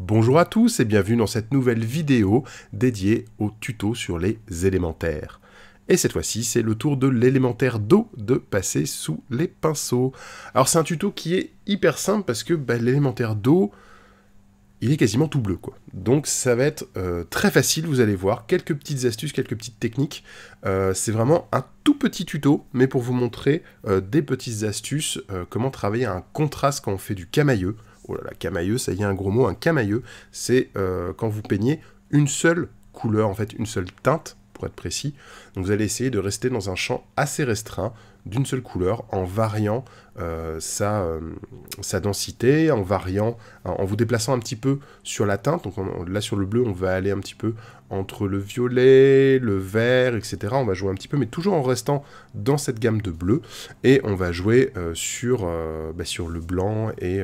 Bonjour à tous et bienvenue dans cette nouvelle vidéo dédiée au tuto sur les élémentaires. Et cette fois-ci, c'est le tour de l'élémentaire d'eau de passer sous les pinceaux. Alors c'est un tuto qui est hyper simple parce que bah, l'élémentaire d'eau, il est quasiment tout bleu. quoi. Donc ça va être euh, très facile, vous allez voir, quelques petites astuces, quelques petites techniques. Euh, c'est vraiment un tout petit tuto, mais pour vous montrer euh, des petites astuces, comment travailler un contraste quand on fait du camailleux oh là là, camailleux, ça y est, un gros mot, un camailleux, c'est euh, quand vous peignez une seule couleur, en fait, une seule teinte pour être précis. Donc vous allez essayer de rester dans un champ assez restreint d'une seule couleur en variant euh, euh, sa, densité, en variant, en vous déplaçant un petit peu sur la teinte. Donc là sur le bleu, on va aller un petit peu entre le violet, le vert, etc. On va jouer un petit peu, mais toujours en restant dans cette gamme de bleu. Et on va jouer euh, sur, bah, sur le blanc et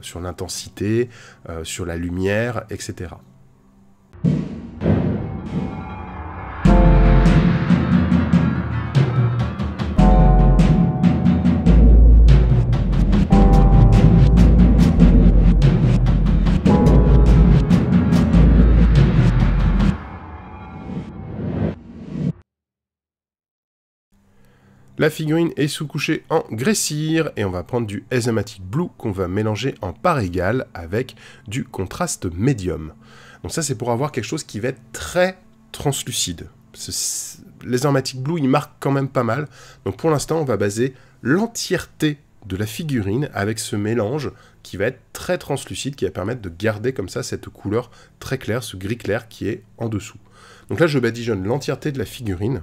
sur l'intensité, sur la lumière, etc. La figurine est sous-couchée en graissir et on va prendre du Azimatic Blue qu'on va mélanger en part égale avec du contraste médium. Donc ça c'est pour avoir quelque chose qui va être très translucide. Les blue, il marque quand même pas mal. Donc pour l'instant, on va baser l'entièreté de la figurine avec ce mélange qui va être très translucide, qui va permettre de garder comme ça cette couleur très claire, ce gris clair qui est en dessous. Donc là, je badigeonne l'entièreté de la figurine.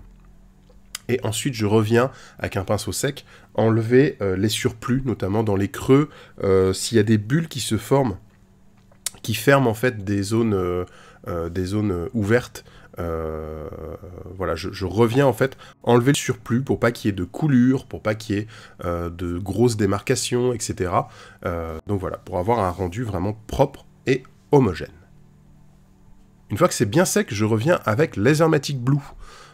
Et ensuite, je reviens avec un pinceau sec enlever euh, les surplus, notamment dans les creux, euh, s'il y a des bulles qui se forment, qui ferment en fait des zones, euh, des zones ouvertes. voilà, je, reviens en fait enlever le surplus pour pas qu'il y ait de coulures, pour pas qu'il y ait de grosses démarcations, etc. donc voilà, pour avoir un rendu vraiment propre et homogène. Une fois que c'est bien sec, je reviens avec hermatiques Blue.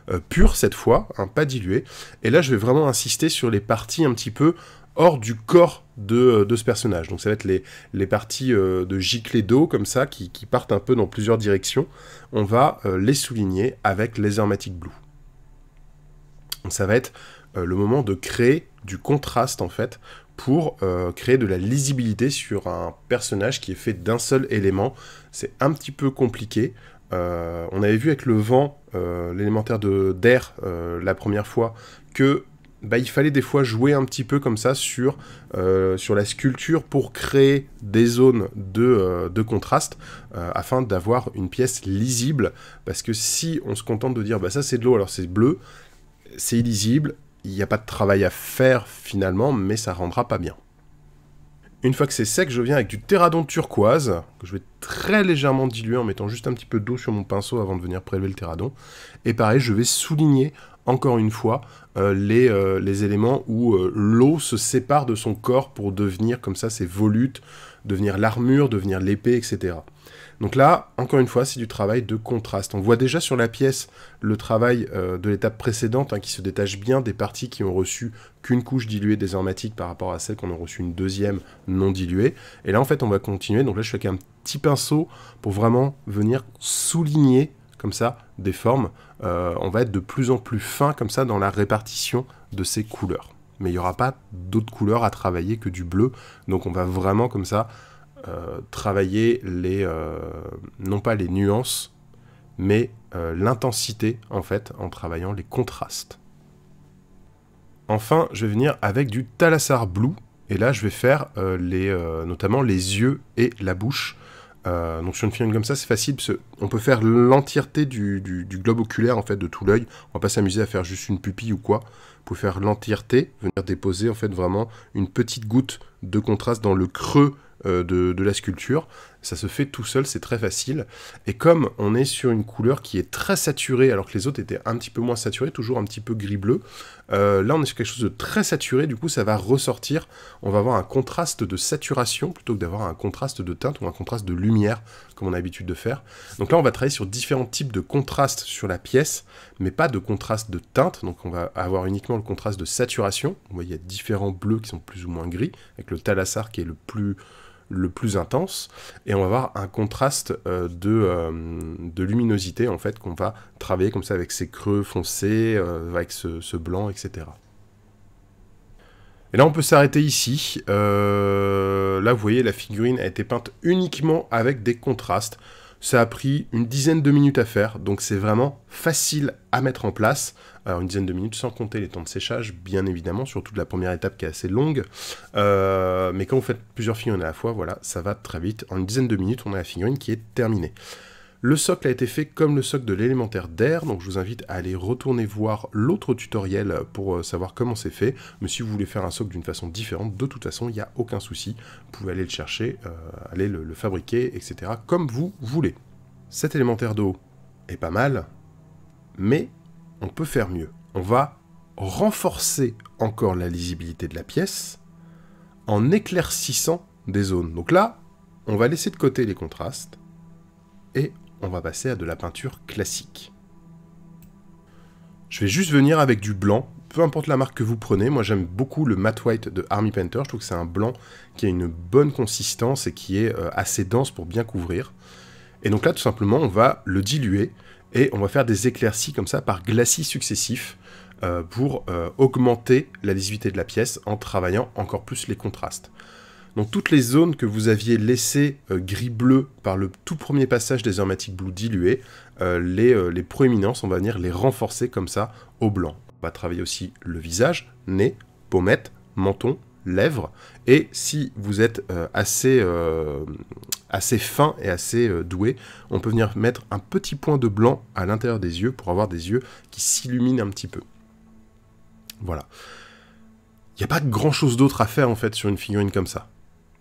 Euh, pur cette fois, hein, pas dilué. Et là, je vais vraiment insister sur les parties un petit peu hors du corps de, ce personnage. Donc ça va être les, parties euh, de giclée d'eau comme ça, qui, partent un peu dans plusieurs directions. On va euh, les souligner avec les hermatiques Blue. Donc ça va être le moment de créer du contraste en fait, pour créer de la lisibilité sur un personnage qui est fait d'un seul élément. C'est un petit peu compliqué, euh, on avait vu avec le vent, euh, l'élémentaire de d'air euh, la première fois, que bah, il fallait des fois jouer un petit peu comme ça sur, sur la sculpture pour créer des zones de, de contraste afin d'avoir une pièce lisible. Parce que si on se contente de dire bah, ça c'est de l'eau alors c'est bleu, c'est illisible, il n'y a pas de travail à faire finalement, mais ça rendra pas bien. Une fois que c'est sec, je viens avec du terradon turquoise, que je vais très légèrement diluer en mettant juste un petit peu d'eau sur mon pinceau avant de venir prélever le terradon. Et pareil, je vais souligner encore une fois, euh, euh, les, éléments où euh, l'eau se sépare de son corps pour devenir comme ça ses volutes, devenir l'armure, devenir l'épée, etc. Donc là, encore une fois, c'est du travail de contraste. On voit déjà sur la pièce le travail de l'étape précédente hein, qui se détache bien des parties qui ont reçu qu'une couche diluée des par rapport à celles qu'on a reçu une deuxième non diluée. Et là, en fait, on va continuer. Donc là, je fais avec un petit pinceau pour vraiment venir souligner comme ça des formes, euh, on va être de plus en plus fin comme ça dans la répartition de ces couleurs. Mais il n'y aura pas d'autres couleurs à travailler que du bleu, donc on va vraiment comme ça euh, travailler les, euh, non pas les nuances, mais l'intensité en fait en travaillant les contrastes. Enfin, je vais venir avec du Thalassar Blue, et là je vais faire les, notamment les yeux et la bouche. Euh, donc sur une film comme ça, c'est facile, parce on peut faire l'entièreté du, globe oculaire en fait de tout l'œil. On va pas s'amuser à faire juste une pupille ou quoi. on peut faire l'entièreté, venir déposer en fait vraiment une petite goutte de contraste dans le creux euh, de, la sculpture ça se fait tout seul, c'est très facile. Et comme on est sur une couleur qui est très saturée, alors que les autres étaient un petit peu moins saturées, toujours un petit peu gris-bleu, euh, là on est sur quelque chose de très saturé, du coup ça va ressortir, on va avoir un contraste de saturation, plutôt que d'avoir un contraste de teinte ou un contraste de lumière, comme on a l'habitude de faire. Donc là on va travailler sur différents types de contrastes sur la pièce, mais pas de contraste de teinte, donc on va avoir uniquement le contraste de saturation. Vous voyez, il y a différents bleus qui sont plus ou moins gris, avec le thalassar qui est le plus le plus intense, et on va avoir un contraste euh, euh, de, luminosité en fait qu'on va travailler comme ça avec ces creux foncés, euh, avec ce, ce, blanc, etc. Et là on peut s'arrêter ici. là vous voyez la figurine a été peinte uniquement avec des contrastes. Ça a pris une dizaine de minutes à faire, donc c'est vraiment facile à mettre en place. Alors une dizaine de minutes sans compter les temps de séchage, bien évidemment, surtout de la première étape qui est assez longue. Euh, mais quand vous faites plusieurs figurines à la fois, voilà, ça va très vite. En une dizaine de minutes, on a la figurine qui est terminée. Le socle a été fait comme le socle de l'élémentaire d'air, donc je vous invite à aller retourner voir l'autre tutoriel pour euh, savoir comment c'est fait. Mais si vous voulez faire un socle d'une façon différente, de toute façon, il n'y a aucun souci. Vous pouvez aller le chercher, euh, aller le, le fabriquer, etc. comme vous voulez. Cet élémentaire d'eau est pas mal, mais on peut faire mieux. On va renforcer encore la lisibilité de la pièce en éclaircissant des zones. Donc là, on va laisser de côté les contrastes et on va passer à de la peinture classique. Je vais juste venir avec du blanc, peu importe la marque que vous prenez. Moi, j'aime beaucoup le Matte White de Army Painter. Je trouve que c'est un blanc qui a une bonne consistance et qui est euh, assez dense pour bien couvrir. Et donc là, tout simplement, on va le diluer et on va faire des éclaircies comme ça par glacis successifs euh, pour euh, augmenter la visibilité de la pièce en travaillant encore plus les contrastes. Donc toutes les zones que vous aviez laissées euh, gris-bleu par le tout premier passage des hermatiques blue diluées, euh, les, euh, les, proéminences, on va venir les renforcer comme ça au blanc. On va travailler aussi le visage, nez, pommettes, menton, lèvres. Et si vous êtes assez, assez fin et assez doué, on peut venir mettre un petit point de blanc à l'intérieur des yeux pour avoir des yeux qui s'illuminent un petit peu. Voilà. Il n'y a pas grand chose d'autre à faire en fait sur une figurine comme ça.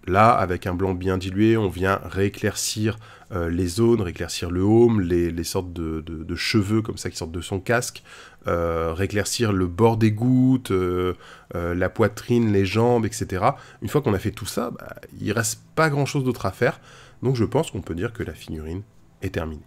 Là, avec un blanc bien dilué, on vient rééclaircir euh, les zones, rééclaircir le home, les, sortes de, cheveux comme ça qui sortent de son casque, euh, rééclaircir le bord des gouttes, euh, la poitrine, les jambes, etc. Une fois qu'on a fait tout ça, bah, il reste pas grand-chose d'autre à faire. Donc je pense qu'on peut dire que la figurine est terminée.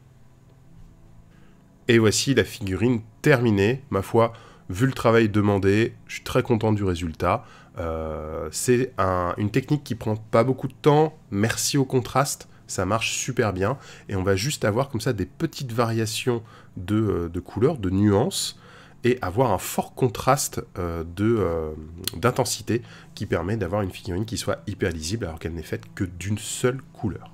Et voici la figurine terminée. Ma foi, vu le travail demandé, je suis très content du résultat. Euh, c'est une technique qui prend pas beaucoup de temps. Merci au contraste, ça marche super bien. Et on va juste avoir comme ça des petites variations de, euh, couleurs, de nuances, et avoir un fort contraste euh, d'intensité qui permet d'avoir une figurine qui soit hyper lisible alors qu'elle n'est faite que d'une seule couleur.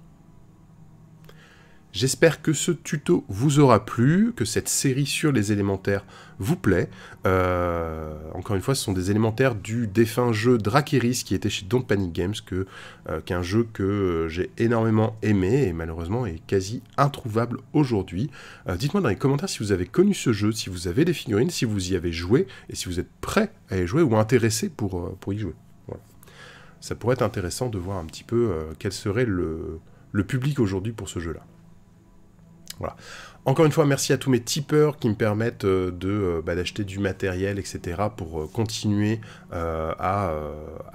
J'espère que ce tuto vous aura plu, que cette série sur les élémentaires vous plaît. Euh, encore une fois, ce sont des élémentaires du défunt jeu Drakiris qui était chez Don't Panic Games, que, euh, qu'un jeu que euh, j'ai énormément aimé et malheureusement est quasi introuvable aujourd'hui. dites-moi dans les commentaires si vous avez connu ce jeu, si vous avez des figurines, si vous y avez joué et si vous êtes prêt à y jouer ou intéressé pour, pour y jouer. Ça pourrait être intéressant de voir un petit peu quel serait le, le public aujourd'hui pour ce jeu-là. Voilà. Encore une fois, merci à tous mes tipeurs qui me permettent euh, de euh, bah, d'acheter du matériel, etc. pour euh, continuer à,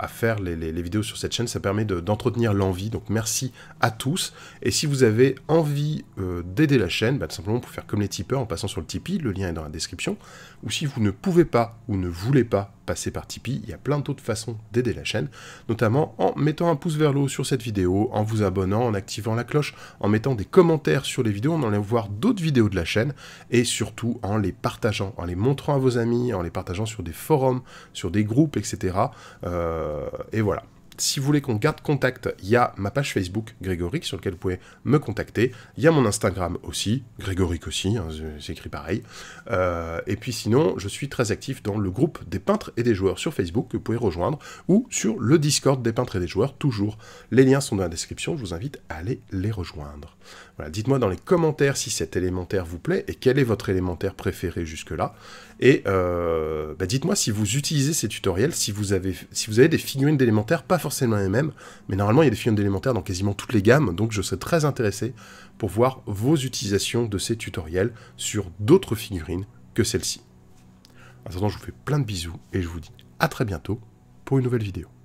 faire les, vidéos sur cette chaîne. Ça permet d'entretenir l'envie. Donc merci à tous. Et si vous avez envie d'aider la chaîne, bah, tout simplement pour faire comme les tipeurs en passant sur le Tipeee, le lien est dans la description. Ou si vous ne pouvez pas ou ne voulez pas passer par Tipeee, il y a plein d'autres façons d'aider la chaîne, notamment en mettant un pouce vers le haut sur cette vidéo, en vous abonnant, en activant la cloche, en mettant des commentaires sur les vidéos, en allant voir d'autres vidéo vidéos de la chaîne et surtout en les partageant, en les montrant à vos amis, en les partageant sur des forums, sur des groupes, etc. Euh, et voilà. Si vous voulez qu'on garde contact, il y a ma page Facebook Grégoric sur laquelle vous pouvez me contacter. Il y a mon Instagram aussi, Grégoric aussi, c'est hein, écrit pareil. Euh, et puis sinon, je suis très actif dans le groupe des peintres et des joueurs sur Facebook que vous pouvez rejoindre ou sur le Discord des peintres et des joueurs, toujours. Les liens sont dans la description, je vous invite à aller les rejoindre. Dites-moi dans les commentaires si cet élémentaire vous plaît et quel est votre élémentaire préféré jusque-là. Et euh, bah, dites-moi si vous utilisez ces tutoriels, si vous avez, si vous avez des figurines d'élémentaire, pas forcément les mêmes, mais normalement il y a des figurines d'élémentaire dans quasiment toutes les gammes, donc je serais très intéressé pour voir vos utilisations de ces tutoriels sur d'autres figurines que celle-ci. En attendant, je vous fais plein de bisous et je vous dis à très bientôt pour une nouvelle vidéo.